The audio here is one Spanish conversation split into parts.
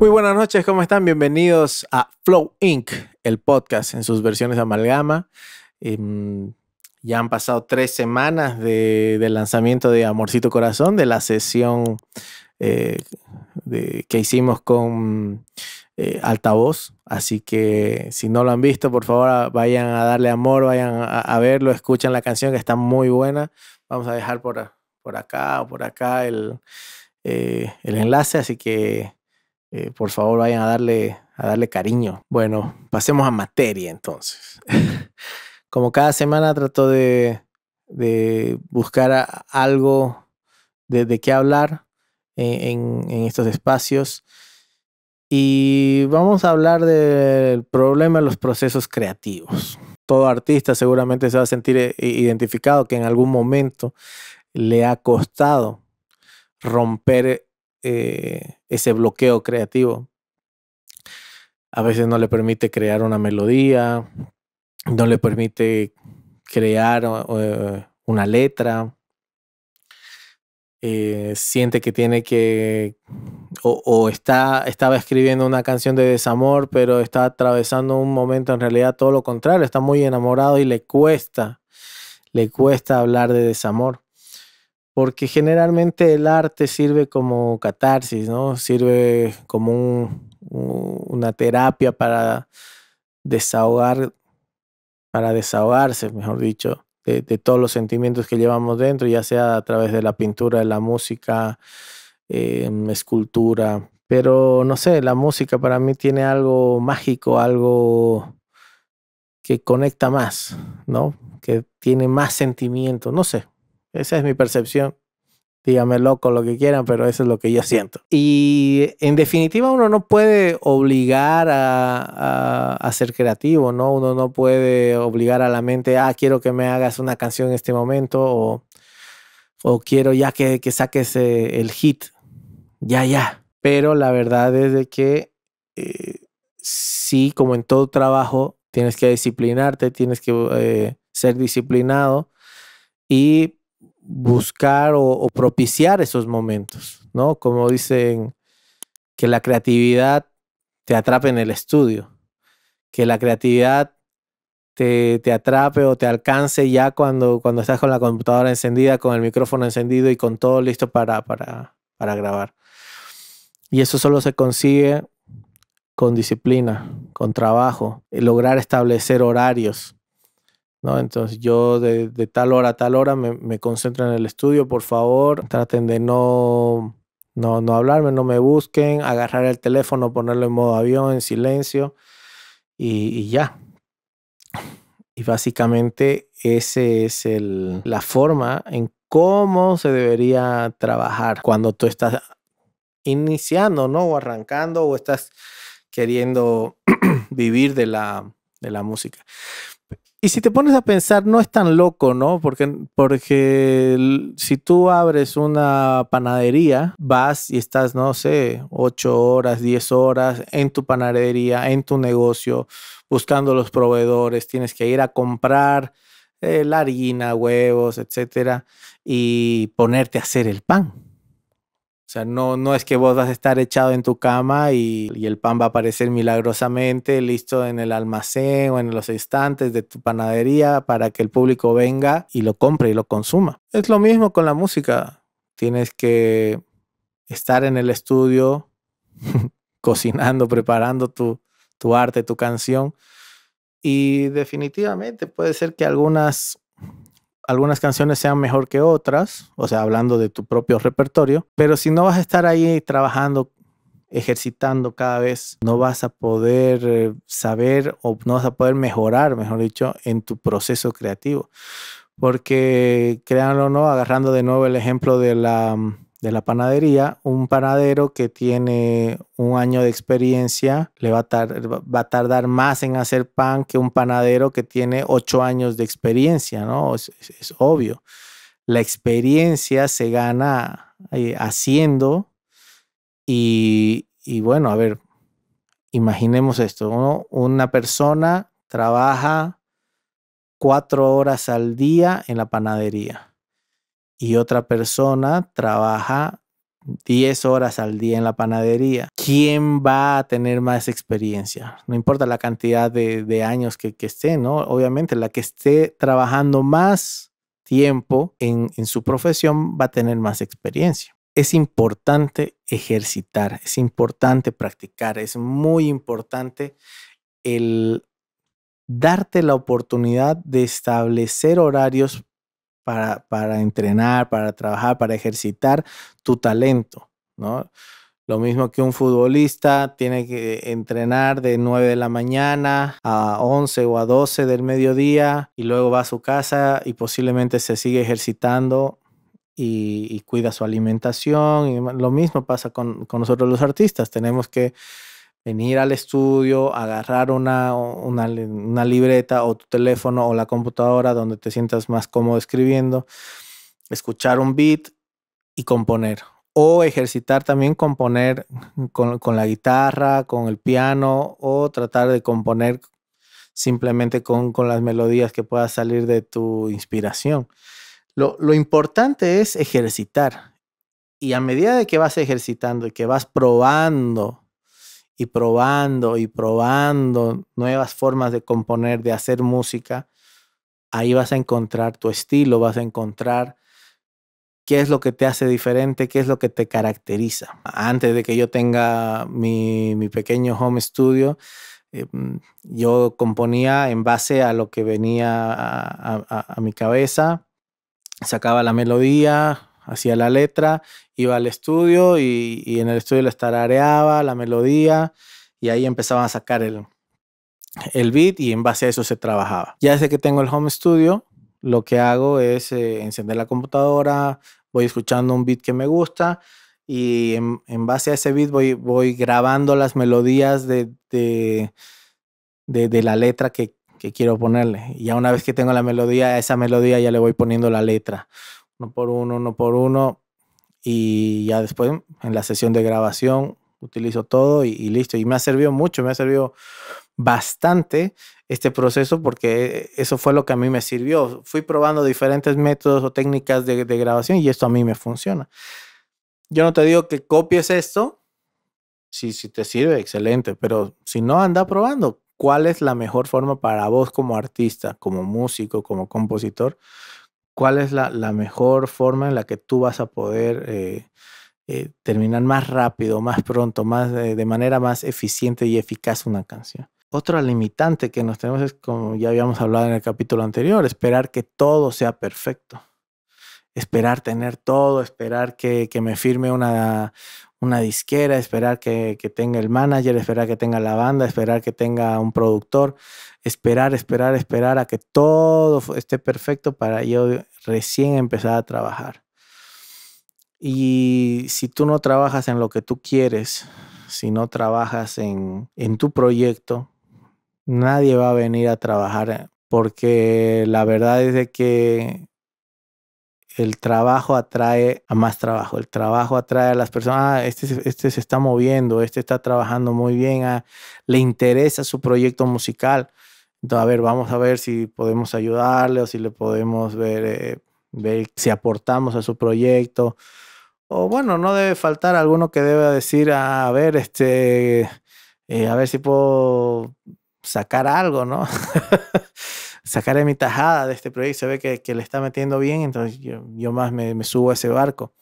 Muy buenas noches, ¿cómo están? Bienvenidos a Flow Inc., el podcast en sus versiones de amalgama. Em, ya han pasado tres semanas del lanzamiento de Amorcito Corazón, de la sesión eh, que hicimos con eh, Altavoz. Así que si no lo han visto, por favor ah, vayan a darle amor, vayan a, verlo, escuchan la canción que está muy buena. Vamos a dejar por, por acá o por acá el, eh, el enlace, así que eh, por favor, vayan a darle, a darle cariño. Bueno, pasemos a materia entonces. Como cada semana trato de, buscar algo de, qué hablar eh, en, estos espacios. Y vamos a hablar del problema de los procesos creativos. Todo artista seguramente se va a sentir eh, identificado que en algún momento le ha costado romper ese bloqueo creativo. A veces no le permite crear una melodía, no le permite crear eh, una letra. Eh, siente que tiene que o, o, está, estaba escribiendo una canción de desamor, pero está atravesando un momento en realidad todo lo contrario, está muy enamorado y le cuesta, le cuesta hablar de desamor porque generalmente el arte sirve como catarsis, ¿no? Sirve como una terapia para desahogar, para desahogarse, mejor dicho, de, todos los sentimientos que llevamos dentro, ya sea a través de la pintura, de la música, em, escultura. Pero no sé, la música para mí tiene algo mágico, algo que conecta más, ¿no? Que tiene más sentimiento, no sé, esa es mi percepción. dígame loco, lo que quieran, pero eso es lo que yo siento. Y en definitiva, uno no puede obligar a, ser creativo, ¿no? Uno no puede obligar a la mente, ah, quiero que me hagas una canción en este momento, o, quiero ya que, saques eh, el hit, ya, ya. Pero la verdad es de que eh, sí, como en todo trabajo, tienes que disciplinarte, tienes que eh, ser disciplinado y buscar o, propiciar esos momentos, ¿no? Como dicen, que la creatividad te atrape en el estudio, que la creatividad te, atrape o te alcance ya cuando, cuando estás con la computadora encendida, con el micrófono encendido y con todo listo para, para, para grabar. Y eso solo se consigue con disciplina, con trabajo, lograr establecer horarios, ¿no? Entonces yo de, tal hora a tal hora me, concentro en el estudio, por favor, traten de no, no, no hablarme, no me busquen, agarrar el teléfono, ponerlo en modo avión, en silencio y, ya. Y básicamente esa es la forma en cómo se debería trabajar cuando tú estás iniciando, ¿no? O arrancando o estás queriendo vivir de la, de la música. Y si te pones a pensar, no es tan loco, ¿no? Porque, porque si tú abres una panadería, vas y estás, no sé, ocho horas, diez horas en tu panadería, en tu negocio, buscando los proveedores, tienes que ir a comprar eh, la harina, huevos, etcétera, y ponerte a hacer el pan. O sea, no, no es que vos vas a estar echado en tu cama y, el pan va a aparecer milagrosamente listo en el almacén o en los estantes de tu panadería para que el público venga y lo compre y lo consuma. Es lo mismo con la música. Tienes que estar en el estudio cocinando, preparando tu, tu arte, tu canción. Y definitivamente puede ser que algunas algunas canciones sean mejor que otras, o sea, hablando de tu propio repertorio, pero si no vas a estar ahí trabajando, ejercitando cada vez, no vas a poder eh, saber o no vas a poder mejorar, mejor dicho, en tu proceso creativo. Porque, créanlo o no, agarrando de nuevo el ejemplo de la mm, de la panadería, un panadero que tiene un año de experiencia le va a, va a, tardar más en hacer pan que un panadero que tiene ocho años de experiencia, ¿no? Es, obvio. La experiencia se gana eh, haciendo y, y, bueno, a ver, imaginemos esto, una persona trabaja cuatro horas al día en la panadería y otra persona trabaja 10 horas al día en la panadería, ¿quién va a tener más experiencia? No importa la cantidad de, años que, esté, ¿no? Obviamente, la que esté trabajando más tiempo en, en su profesión va a tener más experiencia. Es importante ejercitar, es importante practicar, es muy importante el darte la oportunidad de establecer horarios para, entrenar, para trabajar, para ejercitar tu talento, ¿no? Lo mismo que un futbolista tiene que entrenar de 9 de la mañana a 11 o a 12 del mediodía y luego va a su casa y posiblemente se sigue ejercitando y, cuida su alimentación. Y lo mismo pasa con, con nosotros los artistas. Tenemos que Venir al estudio, agarrar una, una, libreta o tu teléfono o la computadora donde te sientas más cómodo escribiendo, escuchar un beat y componer. O ejercitar también componer con, con la guitarra, con el piano o tratar de componer simplemente con, con las melodías que puedas salir de tu inspiración. Lo, lo importante es ejercitar. Y a medida de que vas ejercitando y que vas probando y probando y probando nuevas formas de componer, de hacer música, ahí vas a encontrar tu estilo, vas a encontrar qué es lo que te hace diferente, qué es lo que te caracteriza. Antes de que yo tenga mi, pequeño home studio, eh, yo componía en base a lo que venía a mi cabeza, sacaba la melodía, hacía la letra, iba al estudio y, en el estudio la tarareaba la melodía y ahí empezaba a sacar el, el beat y en base a eso se trabajaba. Ya desde que tengo el home studio, lo que hago es eh, encender la computadora, voy escuchando un beat que me gusta y en, base a ese beat voy, voy grabando las melodías de, de, la letra que, que, quiero ponerle. Y ya una vez que tengo la melodía, a esa melodía ya le voy poniendo la letra uno por uno, uno por uno. Y ya después en la sesión de grabación utilizo todo y, listo. Y me ha servido mucho, me ha servido bastante este proceso porque eso fue lo que a mí me sirvió. Fui probando diferentes métodos o técnicas de, grabación y esto a mí me funciona. Yo no te digo que copies esto, si, si te sirve, excelente, pero si no, anda probando cuál es la mejor forma para vos como artista, como músico, como compositor, cuál es la, mejor forma en la que tú vas a poder eh, eh, terminar más rápido, más pronto, más eh, de manera más eficiente y eficaz una canción. Otra limitante que nos tenemos es, como ya habíamos hablado en el capítulo anterior, esperar que todo sea perfecto esperar tener todo, esperar que, me firme una, disquera, esperar que, tenga el manager, esperar que tenga la banda, esperar que tenga un productor, esperar, esperar, esperar a que todo esté perfecto para yo recién empezar a trabajar. Y si tú no trabajas en lo que tú quieres, si no trabajas en, en tu proyecto, nadie va a venir a trabajar eh, porque la verdad es de que el trabajo atrae a más trabajo, el trabajo atrae a las personas, ah, este, este se está moviendo, este está trabajando muy bien, ah, le interesa su proyecto musical. Entonces, a ver, vamos a ver si podemos ayudarle o si le podemos ver, eh, si aportamos a su proyecto. O bueno, no debe faltar alguno que deba decir, ah, a ver, este, eh, a ver si puedo sacar algo, ¿no? Sacaré mi tajada de este proyecto. Se ve que, le está metiendo bien, entonces yo, más me, subo a ese barco.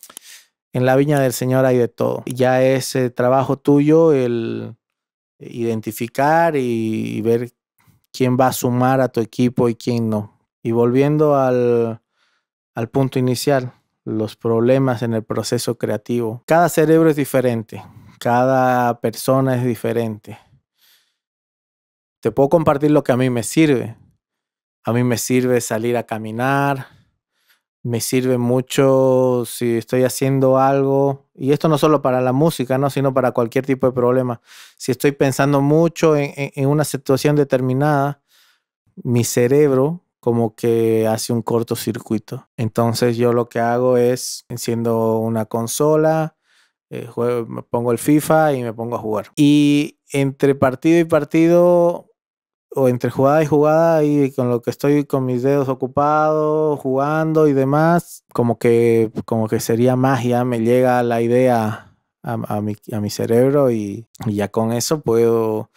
En la viña del Señor hay de todo. Ya es eh, trabajo tuyo el identificar y, ver quién va a sumar a tu equipo y quién no. Y volviendo al punto inicial, los problemas en el proceso creativo. Cada cerebro es diferente, cada persona es diferente. Te puedo compartir lo que a mí me sirve, a mí me sirve salir a caminar, me sirve mucho si estoy haciendo algo, y esto no solo para la música, ¿no? sino para cualquier tipo de problema. Si estoy pensando mucho en, una situación determinada, mi cerebro como que hace un cortocircuito. Entonces yo lo que hago es enciendo una consola, eh, me pongo el FIFA y me pongo a jugar. Y entre partido y partido o entre jugada y jugada y con lo que estoy con mis dedos ocupados, jugando y demás, como que, como que sería magia, me llega la idea a, mi, a mi, cerebro y, ya con eso puedo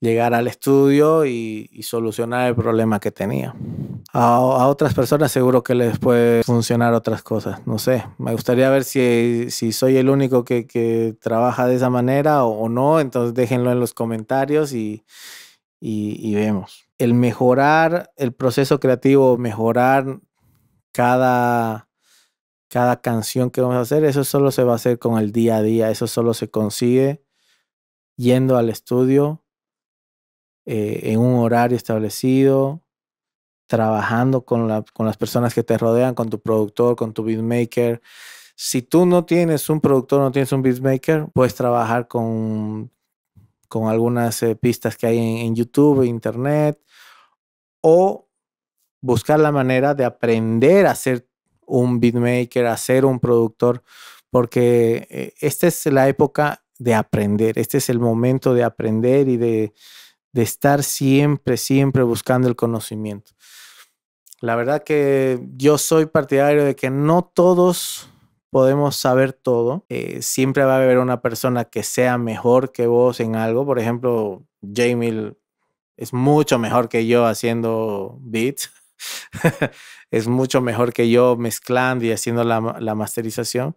llegar al estudio y, solucionar el problema que tenía. A, otras personas seguro que les puede funcionar otras cosas, no sé. Me gustaría ver si, si soy el único que, trabaja de esa manera o no, entonces déjenlo en los comentarios y y, vemos. El mejorar el proceso creativo, mejorar cada, cada canción que vamos a hacer, eso solo se va a hacer con el día a día, eso solo se consigue yendo al estudio eh, en un horario establecido, trabajando con, la, con, las personas que te rodean, con tu productor, con tu beatmaker. Si tú no tienes un productor, no tienes un beatmaker, puedes trabajar con con algunas eh, pistas que hay en, YouTube, Internet, o buscar la manera de aprender a ser un beatmaker, a ser un productor, porque eh, esta es la época de aprender, este es el momento de aprender y de estar siempre, siempre buscando el conocimiento. La verdad que yo soy partidario de que no todos podemos saber todo. Eh, siempre va a haber una persona que sea mejor que vos en algo. Por ejemplo, Jamil es mucho mejor que yo haciendo beats. es mucho mejor que yo mezclando y haciendo la, masterización.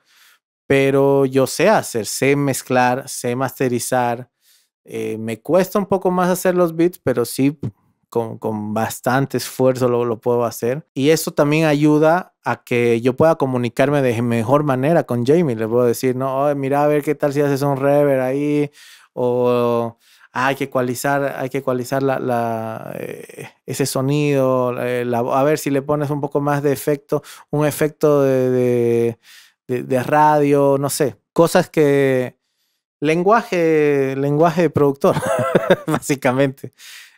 Pero yo sé hacer, sé mezclar, sé masterizar. Eh, me cuesta un poco más hacer los beats, pero sí con, bastante esfuerzo lo, puedo hacer. Y eso también ayuda a que yo pueda comunicarme de mejor manera con Jamie. Le puedo decir, no, mira, a ver qué tal si haces un rever ahí, o hay que ecualizar, hay que la, eh, ese sonido, eh, a ver si le pones un poco más de efecto, un efecto de, radio, no sé, cosas que... Lenguaje, lenguaje de productor, básicamente.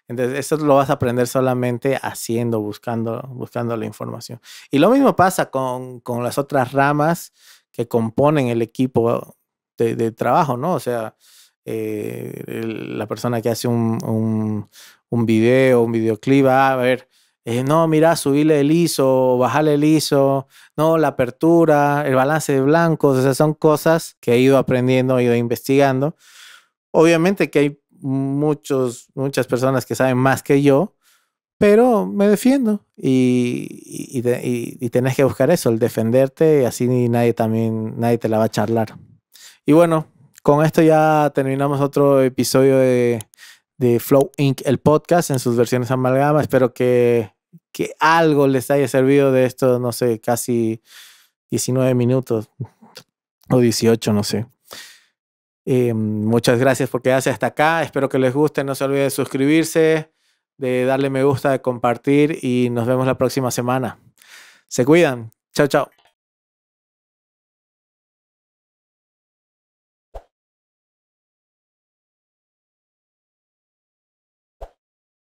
Entonces, eso lo vas a aprender solamente haciendo, buscando, buscando la información. Y lo mismo pasa con, las otras ramas que componen el equipo de, trabajo, ¿no? O sea, eh, la persona que hace un, un, video, un videoclip, a ver, eh, no, mira, subirle el ISO, bajarle el ISO, no, la apertura, el balance de blancos, esas son cosas que he ido aprendiendo, he ido investigando. Obviamente que hay muchos, muchas personas que saben más que yo, pero me defiendo y, y, tenés que buscar eso, el defenderte, y así nadie también, nadie te la va a charlar. Y bueno, con esto ya terminamos otro episodio de, Flow Inc., el podcast en sus versiones amalgama. Espero que, que algo les haya servido de esto no sé, casi 19 minutos o 18, no sé. Eh, muchas gracias por quedarse hasta acá. Espero que les guste. No se olviden de suscribirse, de darle me gusta, de compartir y nos vemos la próxima semana. Se cuidan. Chao, chao.